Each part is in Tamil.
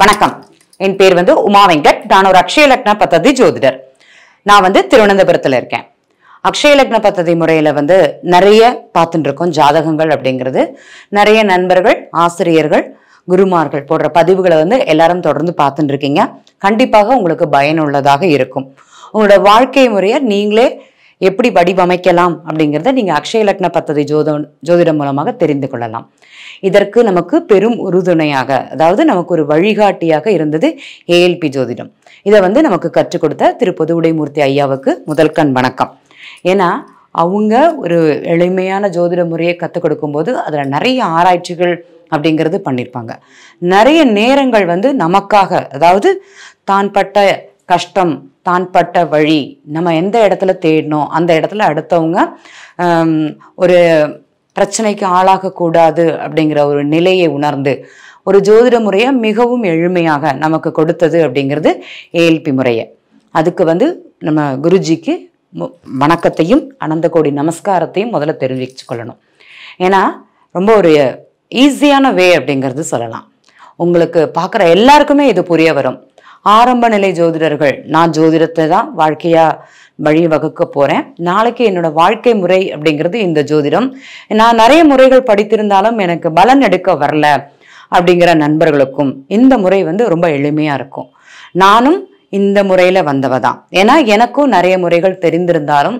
வணக்கம் என் பேர் வந்து உமா வெங்கட் நான் ஒரு அக்ஷயலக்ன பத்ததி ஜோதிடர் நான் வந்து திருவனந்தபுரத்தில் இருக்கேன் அக்ஷயலக்ன பத்ததி முறையில் வந்து நிறைய பார்த்துட்டு இருக்கோம் ஜாதகங்கள் அப்படிங்கிறது நிறைய நண்பர்கள் ஆசிரியர்கள் குருமார்கள் போடுற பதிவுகளை வந்து எல்லாரும் தொடர்ந்து பார்த்துட்டு இருக்கீங்க கண்டிப்பாக உங்களுக்கு பயனுள்ளதாக இருக்கும் உங்களோட வாழ்க்கை முறையை நீங்களே எப்படி வடிவமைக்கலாம் அப்படிங்கிறத நீங்கள் அக்ஷய லக்ன பத்ததி ஜோத ஜோதிடம் மூலமாக தெரிந்து கொள்ளலாம் இதற்கு நமக்கு பெரும் உறுதுணையாக அதாவது நமக்கு ஒரு வழிகாட்டியாக இருந்தது ஏஎல்பி ஜோதிடம் இதை வந்து நமக்கு கற்றுக் கொடுத்த திரு உடைமூர்த்தி ஐயாவுக்கு முதல் கண் வணக்கம் ஏன்னா அவங்க ஒரு எளிமையான ஜோதிட முறையை கற்றுக் கொடுக்கும்போது அதில் நிறைய ஆராய்ச்சிகள் அப்படிங்கிறது பண்ணியிருப்பாங்க நிறைய நேரங்கள் வந்து நமக்காக அதாவது தான் பட்ட கஷ்டம் தான் பட்ட வழி நம்ம எந்த இடத்துல தேடணும் அந்த இடத்துல அடுத்தவங்க ஒரு பிரச்சனைக்கு ஆளாகக்கூடாது அப்படிங்கிற ஒரு நிலையை உணர்ந்து ஒரு ஜோதிட முறையை மிகவும் எளிமையாக நமக்கு கொடுத்தது அப்படிங்கிறது ஏஎல்பி முறையை அதுக்கு வந்து நம்ம குருஜிக்கு வணக்கத்தையும் அனந்த கோடி நமஸ்காரத்தையும் முதல்ல தெரிவிச்சு கொள்ளணும் ஏன்னா ரொம்ப ஒரு ஈஸியான வே அப்படிங்கிறது சொல்லலாம் உங்களுக்கு பார்க்குற எல்லாருக்குமே இது புரிய வரும் ஆரம்ப நிலை ஜோதிடர்கள் நான் ஜோதிடத்தை தான் வாழ்க்கையாக வழி வகுக்க போகிறேன் நாளைக்கு என்னோட வாழ்க்கை முறை அப்படிங்கிறது இந்த ஜோதிடம் நான் நிறைய முறைகள் படித்திருந்தாலும் எனக்கு பலன் எடுக்க வரல அப்படிங்கிற நண்பர்களுக்கும் இந்த முறை வந்து ரொம்ப எளிமையாக இருக்கும் நானும் இந்த முறையில் வந்தவ தான் ஏன்னா எனக்கும் நிறைய முறைகள் தெரிந்திருந்தாலும்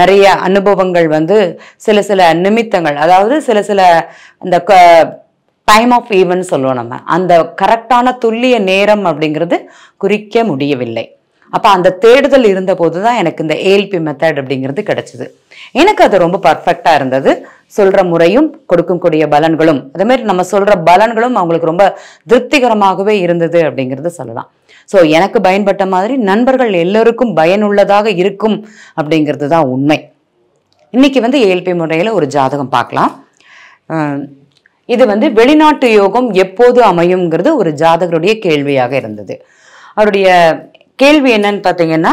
நிறைய அனுபவங்கள் வந்து சில சில நிமித்தங்கள் அதாவது சில சில அந்த க டைம் ஆஃப் ஈவன் சொல்லுவோம் நம்ம அந்த கரெக்டான துல்லிய நேரம் அப்படிங்கிறது குறிக்க முடியவில்லை அப்போ அந்த தேடுதல் இருந்தபோது தான் எனக்கு இந்த ஏல்பி மெத்தட் அப்படிங்கிறது கிடைச்சிது எனக்கு அது ரொம்ப பர்ஃபெக்டாக இருந்தது சொல்கிற முறையும் கொடுக்கக்கூடிய பலன்களும் மாதிரி நம்ம சொல்கிற பலன்களும் அவங்களுக்கு ரொம்ப திருப்திகரமாகவே இருந்தது அப்படிங்கிறது சொல்லலாம் ஸோ எனக்கு பயன்பட்ட மாதிரி நண்பர்கள் எல்லோருக்கும் பயனுள்ளதாக இருக்கும் அப்படிங்கிறது தான் உண்மை இன்னைக்கு வந்து ஏல்பி முறையில் ஒரு ஜாதகம் பார்க்கலாம் இது வந்து வெளிநாட்டு யோகம் எப்போது அமையும்ங்கிறது ஒரு ஜாதகருடைய கேள்வியாக இருந்தது அவருடைய கேள்வி என்னன்னு பார்த்தீங்கன்னா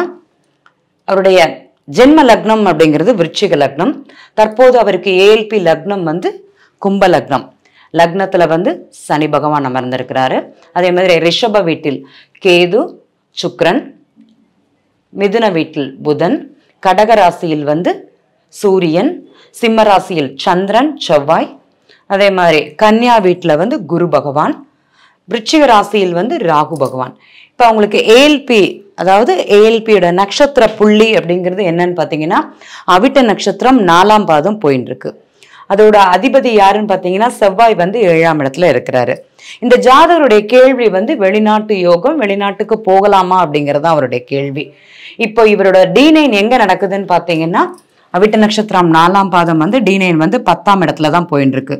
அவருடைய ஜென்ம லக்னம் அப்படிங்கிறது விருச்சிக லக்னம் தற்போது அவருக்கு ஏஎல்பி லக்னம் வந்து கும்ப லக்னம் லக்னத்தில் வந்து சனி பகவான் அமர்ந்திருக்கிறாரு அதே மாதிரி ரிஷப வீட்டில் கேது சுக்ரன் மிதுன வீட்டில் புதன் கடக ராசியில் வந்து சூரியன் சிம்ம ராசியில் சந்திரன் செவ்வாய் அதே மாதிரி கன்னியா வீட்டில் வந்து குரு பகவான் விருச்சிக ராசியில் வந்து ராகு பகவான் இப்போ அவங்களுக்கு ஏஎல்பி அதாவது ஏஎல்பியோட நட்சத்திர புள்ளி அப்படிங்கிறது என்னன்னு பார்த்தீங்கன்னா அவிட்ட நட்சத்திரம் நாலாம் பாதம் போயின்னு இருக்கு அதோட அதிபதி யாருன்னு பார்த்தீங்கன்னா செவ்வாய் வந்து ஏழாம் இடத்துல இருக்கிறாரு இந்த ஜாதகருடைய கேள்வி வந்து வெளிநாட்டு யோகம் வெளிநாட்டுக்கு போகலாமா அப்படிங்கிறது அவருடைய கேள்வி இப்போ இவரோட டீனைன் எங்கே நடக்குதுன்னு பார்த்தீங்கன்னா விட்டு நட்சத்திரம் நாலாம் பாதம் வந்து டிநைன் வந்து பத்தாம் இடத்துல தான் போயின்னு இருக்கு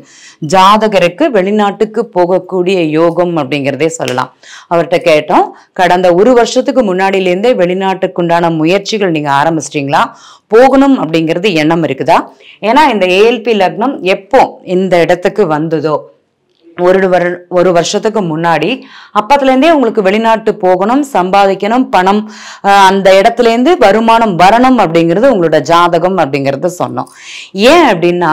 ஜாதகருக்கு வெளிநாட்டுக்கு போகக்கூடிய யோகம் அப்படிங்கிறதே சொல்லலாம் அவர்கிட்ட கேட்டோம் கடந்த ஒரு வருஷத்துக்கு முன்னாடியிலேருந்தே வெளிநாட்டுக்குண்டான முயற்சிகள் நீங்கள் ஆரம்பிச்சிட்டிங்களா போகணும் அப்படிங்கிறது எண்ணம் இருக்குதா ஏன்னா இந்த ஏஎல்பி லக்னம் எப்போ இந்த இடத்துக்கு வந்ததோ ஒரு வரு ஒரு வருஷத்துக்கு முன்னாடி அப்பத்துலேருந்தே உங்களுக்கு வெளிநாட்டு போகணும் சம்பாதிக்கணும் பணம் அந்த இடத்துலேருந்து வருமானம் வரணும் அப்படிங்கிறது உங்களோட ஜாதகம் அப்படிங்கிறத சொன்னோம் ஏன் அப்படின்னா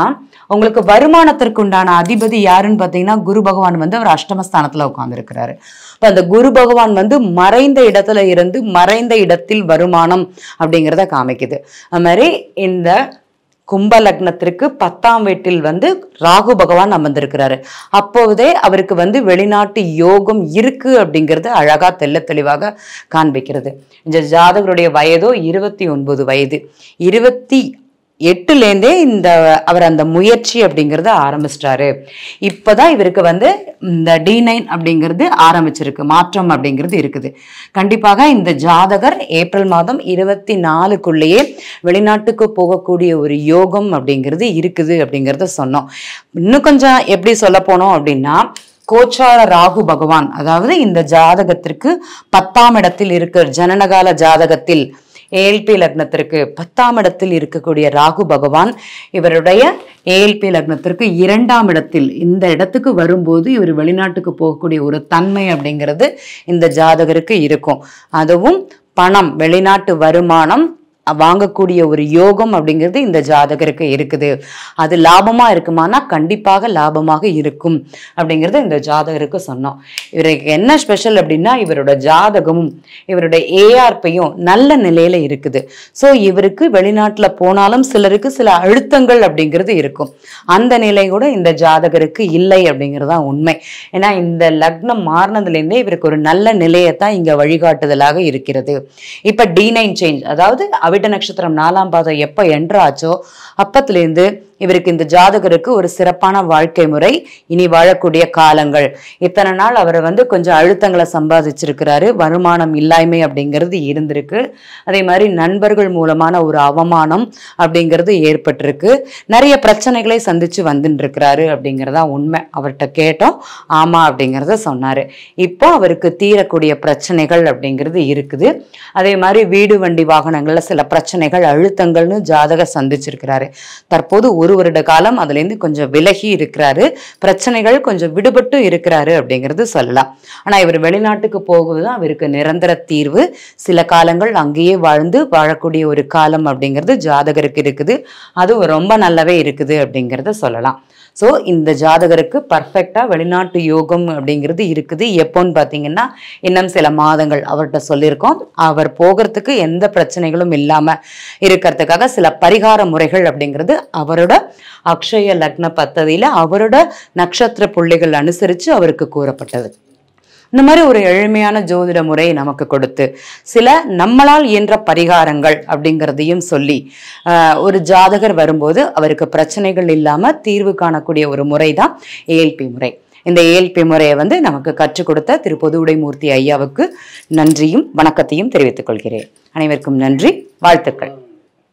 உங்களுக்கு வருமானத்திற்கு உண்டான அதிபதி யாருன்னு பார்த்தீங்கன்னா குரு பகவான் வந்து அவர் அஷ்டமஸ்தானத்தில் உட்காந்துருக்கிறாரு இப்போ அந்த குரு பகவான் வந்து மறைந்த இடத்துல இருந்து மறைந்த இடத்தில் வருமானம் அப்படிங்கிறத காமிக்குது அது மாதிரி இந்த கும்ப லக்னத்திற்கு பத்தாம் வீட்டில் வந்து ராகு பகவான் அமர்ந்திருக்கிறாரு அப்போதே அவருக்கு வந்து வெளிநாட்டு யோகம் இருக்கு அப்படிங்கிறது அழகா தெல்ல தெளிவாக காண்பிக்கிறது இந்த ஜாதகருடைய வயதோ இருபத்தி ஒன்பது வயது இருபத்தி எட்டுலேருந்தே இந்த அவர் அந்த முயற்சி அப்படிங்கிறத ஆரம்பிச்சிட்டாரு இப்போதான் இவருக்கு வந்து இந்த டி நைன் அப்படிங்கிறது ஆரம்பிச்சிருக்கு மாற்றம் அப்படிங்கிறது இருக்குது கண்டிப்பாக இந்த ஜாதகர் ஏப்ரல் மாதம் இருபத்தி நாலுக்குள்ளேயே வெளிநாட்டுக்கு போகக்கூடிய ஒரு யோகம் அப்படிங்கிறது இருக்குது அப்படிங்கிறத சொன்னோம் இன்னும் கொஞ்சம் எப்படி சொல்ல போனோம் அப்படின்னா கோச்சார ராகு பகவான் அதாவது இந்த ஜாதகத்திற்கு பத்தாம் இடத்தில் இருக்கிற ஜனனகால ஜாதகத்தில் ஏஎல்பி லக்னத்திற்கு பத்தாம் இடத்தில் இருக்கக்கூடிய ராகு பகவான் இவருடைய ஏஎல்பி லக்னத்திற்கு இரண்டாம் இடத்தில் இந்த இடத்துக்கு வரும்போது இவர் வெளிநாட்டுக்கு போகக்கூடிய ஒரு தன்மை அப்படிங்கிறது இந்த ஜாதகருக்கு இருக்கும் அதுவும் பணம் வெளிநாட்டு வருமானம் வாங்கக்கூடிய ஒரு யோகம் அப்படிங்கிறது இந்த ஜாதகருக்கு இருக்குது அது லாபமா இருக்குமானா கண்டிப்பாக லாபமாக இருக்கும் அப்படிங்கிறது இந்த ஜாதகருக்கு சொன்னோம் இவருக்கு என்ன ஸ்பெஷல் அப்படின்னா இவரோட ஜாதகமும் இவரோட ஏஆர்பையும் நல்ல நிலையில இருக்குது ஸோ இவருக்கு வெளிநாட்டில் போனாலும் சிலருக்கு சில அழுத்தங்கள் அப்படிங்கிறது இருக்கும் அந்த நிலை கூட இந்த ஜாதகருக்கு இல்லை அப்படிங்கிறது தான் உண்மை ஏன்னா இந்த லக்னம் மாறினதுலேருந்தே இவருக்கு ஒரு நல்ல நிலையை தான் இங்கே வழிகாட்டுதலாக இருக்கிறது இப்போ டி நைன் சேஞ்ச் அதாவது கவிட்ட நட்சத்திரம் நாலாம் பாதம் எப்போ என்றாச்சோ அப்பத்துலேருந்து இவருக்கு இந்த ஜாதகருக்கு ஒரு சிறப்பான வாழ்க்கை முறை இனி வாழக்கூடிய காலங்கள் இத்தனை நாள் அவர் வந்து கொஞ்சம் அழுத்தங்களை சம்பாதிச்சிருக்கிறாரு வருமானம் இல்லாய்மை அப்படிங்கிறது இருந்திருக்கு அதே மாதிரி நண்பர்கள் மூலமான ஒரு அவமானம் அப்படிங்கிறது ஏற்பட்டிருக்கு நிறைய பிரச்சனைகளை சந்திச்சு இருக்கிறாரு அப்படிங்கிறதா உண்மை அவர்கிட்ட கேட்டோம் ஆமாம் அப்படிங்கிறத சொன்னார் இப்போ அவருக்கு தீரக்கூடிய பிரச்சனைகள் அப்படிங்கிறது இருக்குது அதே மாதிரி வீடு வண்டி வாகனங்களில் சில பிரச்சனைகள் அழுத்தங்கள்னு ஜாதக சந்திச்சிருக்கிறாரு தற்போது ஒரு வருட காலம் அதுலேருந்து கொஞ்சம் விலகி இருக்கிறாரு பிரச்சனைகள் கொஞ்சம் விடுபட்டு இருக்கிறாரு அப்படிங்கிறது சொல்லலாம் ஆனால் இவர் வெளிநாட்டுக்கு போகுது அவருக்கு நிரந்தர தீர்வு சில காலங்கள் அங்கேயே வாழ்ந்து வாழக்கூடிய ஒரு காலம் அப்படிங்கிறது ஜாதகருக்கு இருக்குது அதுவும் ரொம்ப நல்லாவே இருக்குது அப்படிங்கிறத சொல்லலாம் ஸோ இந்த ஜாதகருக்கு பர்ஃபெக்டாக வெளிநாட்டு யோகம் அப்படிங்கிறது இருக்குது எப்போன்னு பார்த்தீங்கன்னா இன்னும் சில மாதங்கள் அவர்கிட்ட சொல்லியிருக்கோம் அவர் போகிறதுக்கு எந்த பிரச்சனைகளும் இல்லாமல் இருக்கிறதுக்காக சில பரிகார முறைகள் அப்படிங்கிறது அவரோட அக்ஷய லக்ன பத்ததியில் அவரோட நட்சத்திர புள்ளிகள் அனுசரித்து அவருக்கு கூறப்பட்டது இந்த மாதிரி ஒரு எளிமையான ஜோதிட முறை நமக்கு கொடுத்து சில நம்மளால் இயன்ற பரிகாரங்கள் அப்படிங்கிறதையும் சொல்லி ஒரு ஜாதகர் வரும்போது அவருக்கு பிரச்சனைகள் இல்லாமல் தீர்வு காணக்கூடிய ஒரு முறை தான் ஏஎல்பி முறை இந்த ஏஎல்பி முறையை வந்து நமக்கு கற்றுக் கொடுத்த திரு பொதுவுடைமூர்த்தி ஐயாவுக்கு நன்றியும் வணக்கத்தையும் தெரிவித்துக் கொள்கிறேன் அனைவருக்கும் நன்றி வாழ்த்துக்கள்